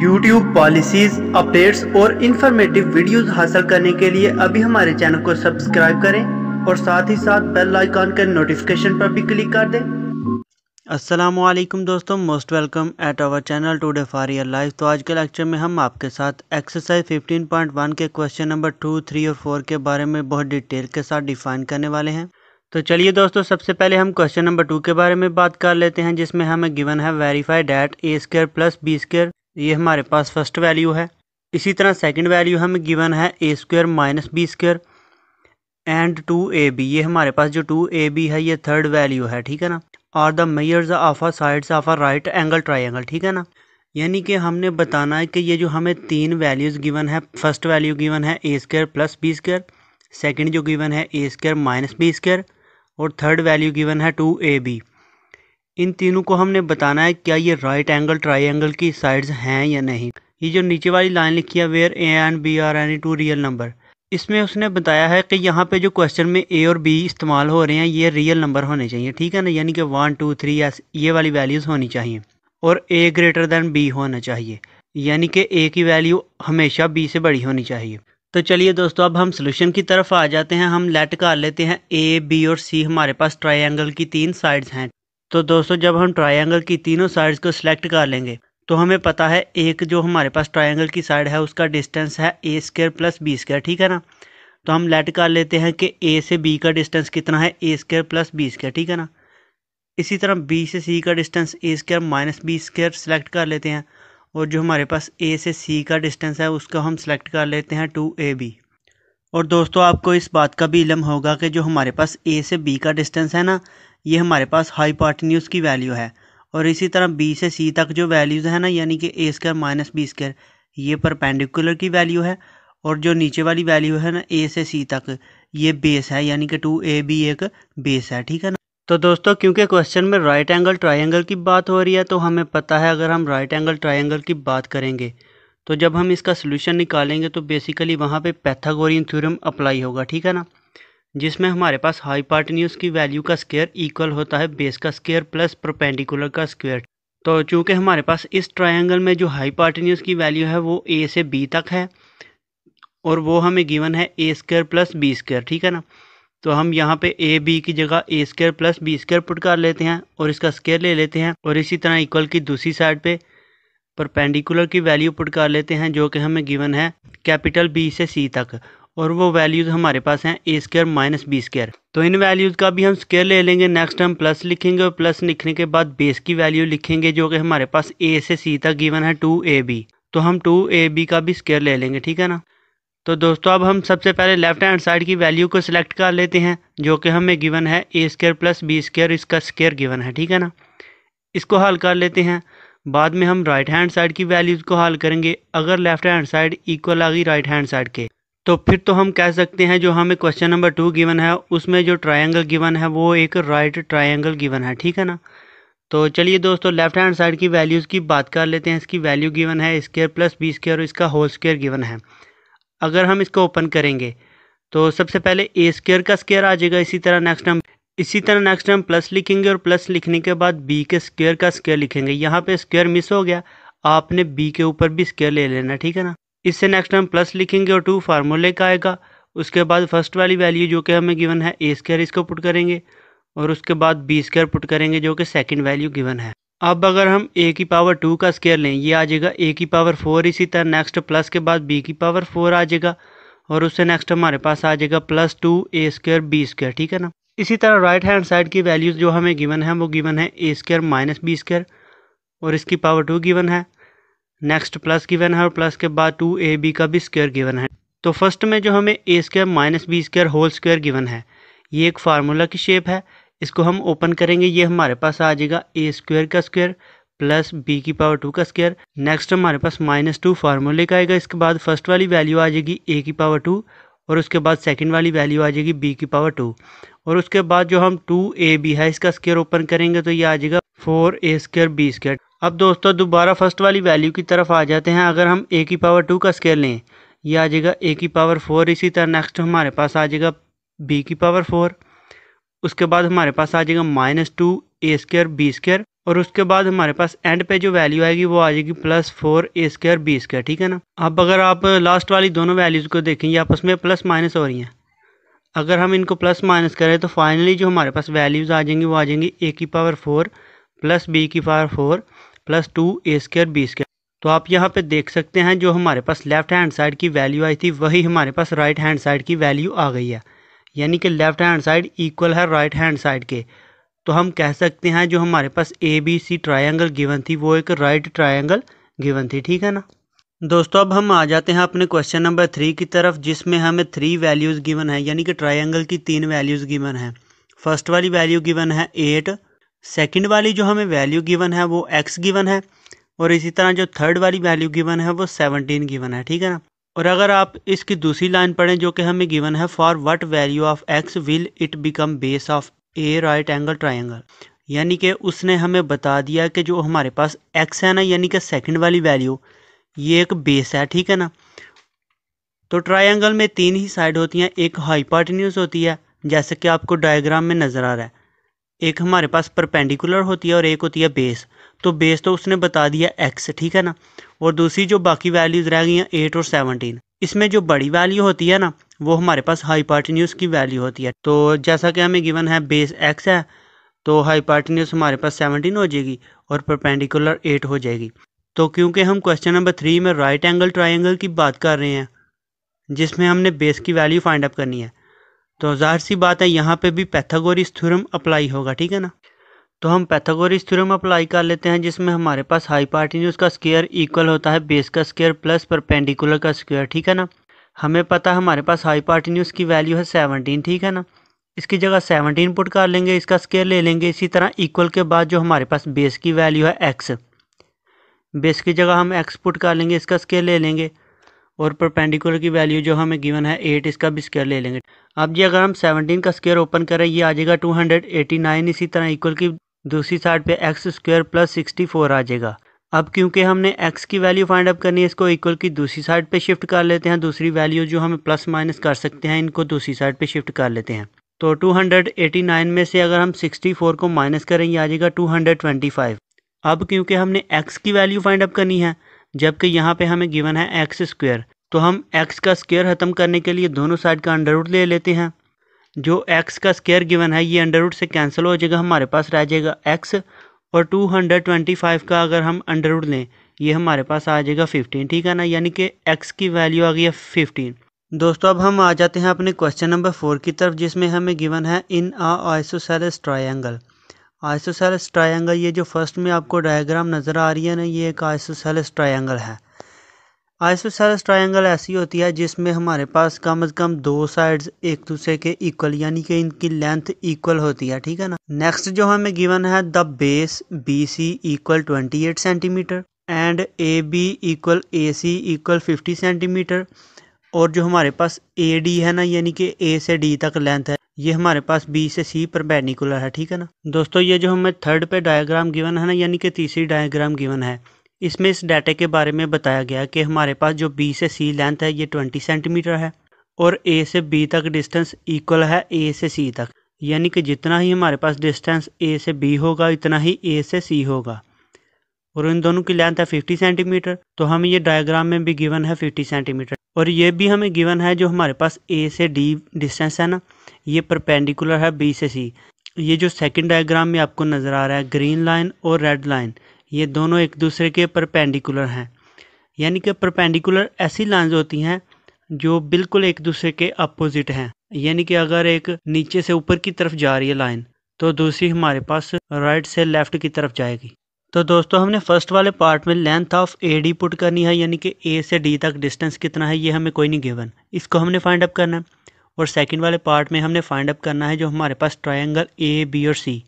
YouTube policies updates और informative videos हासिल करने के लिए अभी हमारे चैनल को सब्सक्राइब करें और साथ ही साथ बेल आइकॉन के नोटिफिकेशन पर भी क्लिक कर दें असलम दोस्तों most welcome at our channel today for your life तो आज के लेक्चर में हम आपके साथ एक्सरसाइज 15.1 के क्वेश्चन नंबर टू थ्री और फोर के बारे में बहुत डिटेल के साथ डिफाइन करने वाले हैं तो चलिए दोस्तों सबसे पहले हम क्वेश्चन नंबर टू के बारे में बात कर लेते हैं जिसमें हमें गिवन है verify that a square plus B square तो ये हमारे पास फर्स्ट वैल्यू है इसी तरह सेकंड वैल्यू हमें गिवन है a square minus b square and two a b ये हमारे पास जो टू ए बी है ये थर्ड वैल्यू है ठीक है ना are the measures of a sides of a right angle triangle ठीक है ना यानी कि हमने बताना है कि ये जो हमें तीन वैल्यूज़ गिवन है फर्स्ट वैल्यू गिवन है a square plus b square second जो गिवन है a square minus b square और थर्ड वैल्यू गिवन है टू ए बी इन तीनों को हमने बताना है क्या ये राइट एंगल ट्राइंगल की साइड्स हैं या नहीं ये जो नीचे वाली लाइन लिखी है where a and b are any two real number इसमें उसने बताया है कि यहाँ पे जो क्वेश्चन में ए और बी इस्तेमाल हो रहे हैं ये रियल नंबर होने चाहिए ठीक है ना यानी कि वन टू थ्री ये वाली वैल्यूज़ होनी चाहिए और ए ग्रेटर देन बी होना चाहिए यानी कि ए की वैल्यू हमेशा बी से बड़ी होनी चाहिए तो चलिए दोस्तों अब हम सोल्यूशन की तरफ आ जाते हैं हम लेट कर लेते हैं ए बी और सी हमारे पास ट्राई की तीन साइड्स हैं तो दोस्तों जब हम ट्रायंगल की तीनों साइड्स को सिलेक्ट कर लेंगे तो हमें पता है एक जो हमारे पास ट्रायंगल की साइड है उसका डिस्टेंस है ए स्केयर प्लस बी स्केयर ठीक है ना तो हम लेट कर लेते हैं कि ए से बी का डिस्टेंस कितना है ए स्केयर प्लस बी स्केयर ठीक है ना इसी तरह बी से सी का distance A square minus B square select कर लेते हैं और जो हमारे पास ए से सी का डिस्टेंस है उसको हम सेलेक्ट कर लेते हैं टू ए बी और दोस्तों आपको इस बात का भी इलम होगा कि जो हमारे पास ए से बी का डिस्टेंस है ना ये हमारे पास हाईपाटन्यूस की वैल्यू है और इसी तरह बी से सी तक जो वैल्यूज़ है ना यानी कि a square minus b square ये परपेंडिकुलर की वैल्यू है और जो नीचे वाली वैल्यू है ना ए से सी तक ये बेस है यानी कि टू ए बी एक बेस है ठीक है ना तो दोस्तों क्योंकि क्वेश्चन में राइट एंगल ट्राइंगल की बात हो रही है तो हमें पता है अगर हम राइट एंगल ट्राइंगल की बात करेंगे तो जब हम इसका सोल्यूशन निकालेंगे तो बेसिकली वहाँ पर पैथागोरियन थ्यूरम अप्लाई होगा ठीक है ना जिसमें हमारे पास हाई हाईपार्टन्यूज की वैल्यू का स्क्वायर इक्वल होता है बेस का स्क्वायर प्लस प्रोपेंडिकुलर का स्क्वायर तो चूंकि हमारे पास इस ट्रायंगल में जो हाई हाईपार्टन्यूज की वैल्यू है वो ए से बी तक है और वो हमें गिवन है a square plus b square ठीक है ना तो हम यहाँ पे ए बी की जगह a square plus b square put कर लेते हैं और इसका स्केयर ले लेते हैं और इसी तरह इक्वल की दूसरी साइड पे परपेंडिकुलर की वैल्यू पुट कर लेते हैं जो कि हमें गिवन है कैपिटल बी से सी तक और वो वैल्यूज़ हमारे पास हैं a square minus B square तो इन वैल्यूज़ का भी हम स्केयर ले लेंगे नेक्स्ट हम प्लस लिखेंगे और प्लस लिखने के बाद बेस की वैल्यू लिखेंगे जो कि हमारे पास ए से सी तक गिवन है टू ए बी तो हम टू ए बी का भी स्केयर ले लेंगे ठीक है ना तो दोस्तों अब हम सबसे पहले लेफ्ट हैंड साइड की वैल्यू को सिलेक्ट कर लेते हैं जो कि हमें गिवन है ए स्केयर प्लस बी स्केयर इसका स्केयर गिवन है ठीक है ना इसको हल कर लेते हैं बाद में हम राइट हैंड साइड की वैल्यूज़ को हल करेंगे अगर लेफ्ट हैंड साइड इक्वल आ गई राइट हैंड साइड के तो फिर तो हम कह सकते हैं जो हमें क्वेश्चन नंबर टू गिवन है उसमें जो ट्रायंगल गिवन है वो एक राइट ट्रायंगल गिवन है ठीक है ना तो चलिए दोस्तों लेफ्ट हैंड साइड की वैल्यूज़ की बात कर लेते हैं इसकी वैल्यू गिवन है स्केयर प्लस बी स्केयर और इसका होल स्केयर गिवन है अगर हम इसको ओपन करेंगे तो सबसे पहले ए स्केयर का स्केयर आ जाएगा इसी तरह नेक्स्ट हम इसी तरह नेक्स्ट हम प्लस लिखेंगे और प्लस लिखने के बाद बी के स्केयर का स्केयर लिखेंगे यहाँ पे स्केयर मिस हो गया आपने बी के ऊपर भी स्केयर ले लेना ठीक है ना इससे नेक्स्ट हम प्लस लिखेंगे और टू फार्मूले का आएगा उसके बाद फर्स्ट वाली वैल्यू जो कि हमें गिवन है ए स्केयर इसको पुट करेंगे और उसके बाद बी स्केयर पुट करेंगे जो कि सेकंड वैल्यू गिवन है अब अगर हम ए की पावर टू का स्केयर लें ये आ जाएगा ए की पावर फोर इसी तरह नेक्स्ट प्लस के बाद बी की पावर फोर आ जाएगा और उससे नेक्स्ट हमारे पास आ जाएगा plus two a square b square ठीक है ना इसी तरह राइट हैंड साइड की वैल्यूज़ जो हमें गिवन है वो गिवन है ए स्केयर माइनस बी स्केयर और इसकी पावर टू गिवन है नेक्स्ट प्लस गिवन है और प्लस के बाद टू ए बी का भी स्क्वायर गिवन है तो फर्स्ट में जो हमें a square minus b square whole square given है ये एक फार्मूला की शेप है इसको हम ओपन करेंगे ये हमारे पास आ जाएगा ए स्क्वायर का स्क्वायर प्लस बी की पावर टू का स्क्वायर नेक्स्ट हमारे पास माइनस टू फार्मूले का आएगा इसके बाद फर्स्ट वाली वैल्यू आ जाएगी ए की पावर टू और उसके बाद सेकंड वाली वैल्यू आ जाएगी बी की पावर टू और उसके बाद जो हम टू ए बी है इसका स्केयर ओपन करेंगे तो ये आ जाएगा four a square b square अब दोस्तों दोबारा फर्स्ट वाली वैल्यू की तरफ आ जाते हैं अगर हम ए की पावर टू का स्केल लें ये आ जाएगा ए की पावर फोर इसी तरह नेक्स्ट हमारे पास आ जाएगा बी की पावर फोर उसके बाद हमारे पास आ जाएगा minus two a square b square और उसके बाद हमारे पास एंड पे जो वैल्यू आएगी वो आ जाएगी plus four a square b square ठीक है ना अब अगर आप लास्ट वाली दोनों वैल्यूज़ को देखें ये आपस में प्लस माइनस हो रही हैं अगर हम इनको प्लस माइनस करें तो फाइनली जो हमारे पास वैल्यूज़ आ जाएंगी वो आ जाएंगी ए की पावर फोर प्लस बी की power four plus two a square b square तो आप यहाँ पे देख सकते हैं जो हमारे पास लेफ्ट हैंड साइड की वैल्यू आई थी वही हमारे पास राइट हैंड साइड की वैल्यू आ गई है यानी कि लेफ्ट हैंड साइड इक्वल है राइट हैंड साइड के तो हम कह सकते हैं जो हमारे पास a B c triangle given थी वो एक राइट ट्राइंगल गिवन थी ठीक है ना दोस्तों अब हम आ जाते हैं अपने क्वेश्चन नंबर थ्री की तरफ जिसमें हमें थ्री वैल्यूज़ गिवन है यानी कि ट्राइंगल की तीन वैल्यूज़ गिवन है फर्स्ट वाली वैल्यू गिवन है एट सेकंड वाली जो हमें वैल्यू गिवन है वो एक्स गिवन है और इसी तरह जो थर्ड वाली वैल्यू गिवन है वो सेवनटीन गिवन है ठीक है ना और अगर आप इसकी दूसरी लाइन पढ़ें जो कि हमें गिवन है for what value of x will it become base of a right angle triangle यानी कि उसने हमें बता दिया कि जो हमारे पास एक्स है ना यानी कि सेकंड वाली वैल्यू ये एक बेस है ठीक है ना तो ट्राइंगल में तीन ही साइड होती हैं एक हाइपाटन्यूज होती है जैसे कि आपको डायग्राम में नज़र आ रहा है एक हमारे पास परपेंडिकुलर होती है और एक होती है बेस तो बेस तो उसने बता दिया एक्स ठीक है ना और दूसरी जो बाकी वैल्यूज़ रह गई हैं एट और सेवनटीन इसमें जो बड़ी वैल्यू होती है ना वो हमारे पास हाईपार्टिन्यूस की वैल्यू होती है तो जैसा कि हमें गिवन है बेस एक्स है तो हाईपार्टिन्यूस हमारे पास सेवनटीन हो जाएगी और परपेंडिकुलर एट हो जाएगी तो क्योंकि हम क्वेश्चन नंबर थ्री में राइट एंगल ट्राइंगल की बात कर रहे हैं जिसमें हमने बेस की वैल्यू फाइंड अप करनी है तो जाहिर सी बात है यहाँ पे भी पैथागोरिस थ्योरम अप्लाई होगा ठीक है ना तो हम पैथागोरिस थ्योरम अप्लाई कर लेते हैं जिसमें हमारे पास हाइपार्टिन्यूज का स्केयर इक्वल होता है बेस का स्केयर प्लस परपेंडिकुलर का स्केयर ठीक है ना हमें पता है हमारे पास हाइपार्टिन्यूज की वैल्यू है सेवनटीन ठीक है ना इसकी जगह सेवनटीन पुट कर लेंगे इसका स्केयर ले लेंगे इसी तरह इक्वल के बाद जो हमारे पास बेस की वैल्यू है एक्स बेस की जगह हम एक्स पुट कर लेंगे इसका स्केयर ले लेंगे और परपेंडिकुलर की वैल्यू जो हमें गिवन है एट इसका भी स्केयर ले लेंगे अब जी अगर हम सेवनटीन का स्केयर ओपन करें ये आ जाएगा टू हंड्रेड एटी नाइन इसी तरह इक्वल की दूसरी साइड पे x square plus sixty four आ जाएगा अब क्योंकि हमने एक्स की वैल्यू फाइंड अप करनी है इसको इक्वल की दूसरी साइड पे शिफ्ट कर लेते हैं दूसरी वैल्यू जो हम प्लस माइनस कर सकते हैं इनको दूसरी साइड पे शिफ्ट कर लेते हैं तो 289 में से अगर हम 64 को माइनस करें ये आ जाएगा फाइव अब क्योंकि हमने एक्स की वैल्यू फाइंड अप करनी है जबकि यहाँ पे हमें गिवन है एक्स स्क्वेयर तो हम एक्स का स्क्वेयर ख़त्म करने के लिए दोनों साइड का अंडर रूट ले लेते हैं जो एक्स का स्क्वेयर गिवन है ये अंडर रूट से कैंसिल हो जाएगा हमारे पास रह जाएगा एक्स और टू हंड्रेड ट्वेंटी फाइव का अगर हम अंडर रूट लें ये हमारे पास आ जाएगा फिफ्टीन ठीक है ना यानी कि एक्स की वैल्यू आ गई है फिफ्टीन दोस्तों अब हम आ जाते हैं अपने क्वेश्चन नंबर फोर की तरफ जिसमें हमें गिवन है in a isosceles triangle isosceles triangle ये जो फर्स्ट में आपको डायग्राम नज़र आ रही है ना ये एक आइसोसेल्स ट्रायंगल है आइसोसेल्स ट्रायंगल ऐसी होती है जिसमें हमारे पास कम अज़ कम दो साइड्स एक दूसरे के इक्वल यानी कि इनकी लेंथ इक्वल होती है ठीक है ना नेक्स्ट जो हमें गिवन है the base B C equal twenty eight centimetre and A B equal A C equal fifty centimetre और जो हमारे पास ए डी है ना यानी कि ए से डी तक लेंथ है ये हमारे पास बी से सी बैनिकुलर है ठीक है ना दोस्तों ये जो हमें थर्ड पे डायग्राम गिवन है ना यानी कि तीसरी डायग्राम गिवन है इसमें इस डाटे के बारे में बताया गया कि हमारे पास जो बी से सी लेंथ है ये ट्वेंटी सेंटीमीटर है और ए से बी तक डिस्टेंस इक्वल है ए से सी तक यानी कि जितना ही हमारे पास डिस्टेंस ए से बी होगा इतना ही ए से सी होगा और इन दोनों की लेंथ है 50 सेंटीमीटर तो हमें ये डायग्राम में भी गिवन है 50 सेंटीमीटर और ये भी हमें गिवन है जो हमारे पास ए से डी डिस्टेंस है ना ये परपेंडिकुलर है बी से सी ये जो सेकंड डायग्राम में आपको नज़र आ रहा है ग्रीन लाइन और रेड लाइन ये दोनों एक दूसरे के परपेंडिकुलर हैं यानी कि परपेंडिकुलर ऐसी लाइन होती हैं जो बिल्कुल एक दूसरे के अपोजिट हैं यानी कि अगर एक नीचे से ऊपर की तरफ जा रही है लाइन तो दूसरी हमारे पास राइट से लेफ़्ट की तरफ जाएगी तो दोस्तों हमने फर्स्ट वाले पार्ट में length of A D put करनी है यानी कि ए से डी तक डिस्टेंस कितना है ये हमें कोई नहीं गिवन इसको हमने फाइंड अप करना है और सेकंड वाले पार्ट में हमने फाइंड अप करना है जो हमारे पास ट्रायंगल ए बी और सी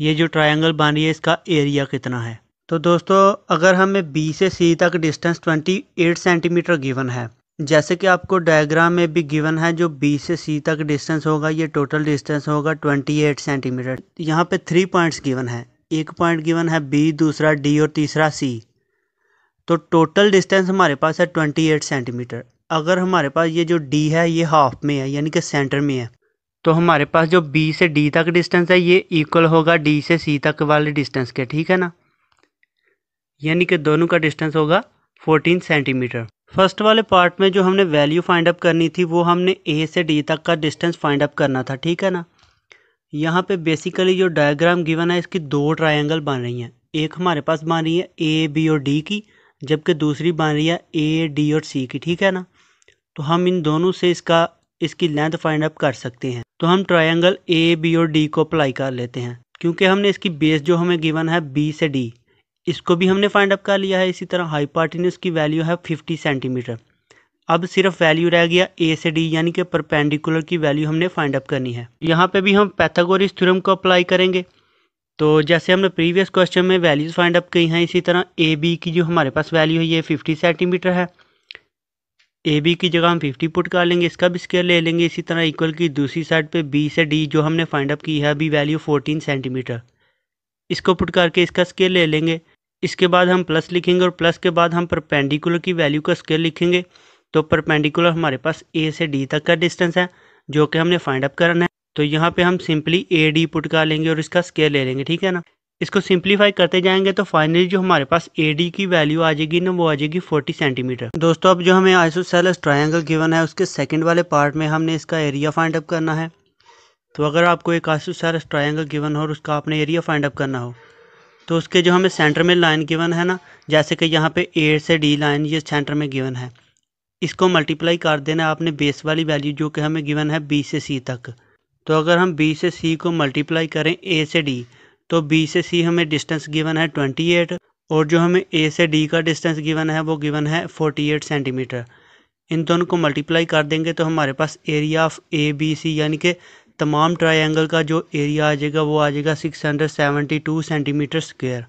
ये जो ट्रायंगल बन रही है इसका एरिया कितना है तो दोस्तों अगर हमें बी से सी तक distance twenty eight centimetre given है जैसे कि आपको डायग्राम में भी गिवन है जो बी से सी तक डिस्टेंस होगा ये टोटल डिस्टेंस होगा 28 सेंटीमीटर यहाँ पे थ्री पॉइंट्स गिवन है एक पॉइंट गिवन है बी दूसरा डी और तीसरा सी तो टोटल डिस्टेंस हमारे पास है ट्वेंटी एट सेंटीमीटर अगर हमारे पास ये जो डी है ये हाफ में है यानी कि सेंटर में है तो हमारे पास जो बी से डी तक डिस्टेंस है ये इक्वल होगा डी से सी तक वाले डिस्टेंस के ठीक है ना यानी कि दोनों का डिस्टेंस होगा फोर्टीन सेंटीमीटर फर्स्ट वाले पार्ट में जो हमने वैल्यू फाइंड अप करनी थी वो हमने ए से डी तक का डिस्टेंस फाइंड अप करना था ठीक है ना यहाँ पे बेसिकली जो डायग्राम गिवन है इसकी दो ट्रायंगल बन रही हैं एक हमारे पास बन रही है ए बी और डी की जबकि दूसरी बन रही है ए डी और सी की ठीक है ना तो हम इन दोनों से इसका इसकी लेंथ फाइंड अप कर सकते हैं तो हम ट्रायंगल ए बी और डी को अप्लाई कर लेते हैं क्योंकि हमने इसकी बेस जो हमें गिवन है बी से डी इसको भी हमने फाइंड अप कर लिया है इसी तरह हाईपार्टिनस की वैल्यू है फिफ्टी सेंटीमीटर अब सिर्फ वैल्यू रह गया ए से डी यानी कि परपेंडिकुलर की वैल्यू हमने फाइंड अप करनी है यहाँ पे भी हम पैथागोरिस थ्योरम को अप्लाई करेंगे तो जैसे हमने प्रीवियस क्वेश्चन में वैल्यूज़ फाइंड अप की हैं इसी तरह ए बी की जो हमारे पास वैल्यू है ये फिफ्टी सेंटीमीटर है ए बी की जगह हम फिफ्टी पुट कर लेंगे इसका भी स्केयर ले लेंगे इसी तरह इक्वल की दूसरी साइड पर बी से डी जो हमने फाइंड अप की है अभी वैल्यू फोर्टीन सेंटीमीटर इसको पुट करके इसका स्केयर ले लेंगे इसके बाद हम प्लस लिखेंगे और प्लस के बाद हम परपेंडिकुलर की वैल्यू का स्केयर लिखेंगे तो परपेंडिकुलर हमारे पास ए से डी तक का डिस्टेंस है जो कि हमने फाइंड अप करना है तो यहाँ पे हम सिंपली ए डी पुट कर लेंगे और इसका स्केयर ले लेंगे ठीक है ना इसको सिंपलीफाई करते जाएंगे तो फाइनली जो हमारे पास ए डी की वैल्यू आ जाएगी ना वो आ जाएगी 40 सेंटीमीटर दोस्तों अब जो हमें आइसोसेलस ट्रायंगल गिवन है उसके सेकंड वाले पार्ट में हमने इसका एरिया फाइंड अप करना है तो अगर आपको एक आइसोसेलस ट्रायंगल गिवन हो और उसका आपने एरिया फाइंड अप करना हो तो उसके जो हमें सेंटर में लाइन गिवन है ना जैसे कि यहाँ पे ए से डी लाइन ये सेंटर में गिवन है इसको मल्टीप्लाई कर देना आपने बेस वाली वैल्यू जो कि हमें गिवन है बी से सी तक तो अगर हम बी से सी को मल्टीप्लाई करें ए से डी तो बी से सी हमें डिस्टेंस गिवन है ट्वेंटी एट और जो हमें ए से डी का डिस्टेंस गिवन है वो गिवन है फोर्टी एट सेंटीमीटर इन दोनों को मल्टीप्लाई कर देंगे तो हमारे पास area of A B C यानी कि तमाम ट्राइंगल का जो एरिया आ जाएगा वो आ जाएगा six hundred seventy two centimetre square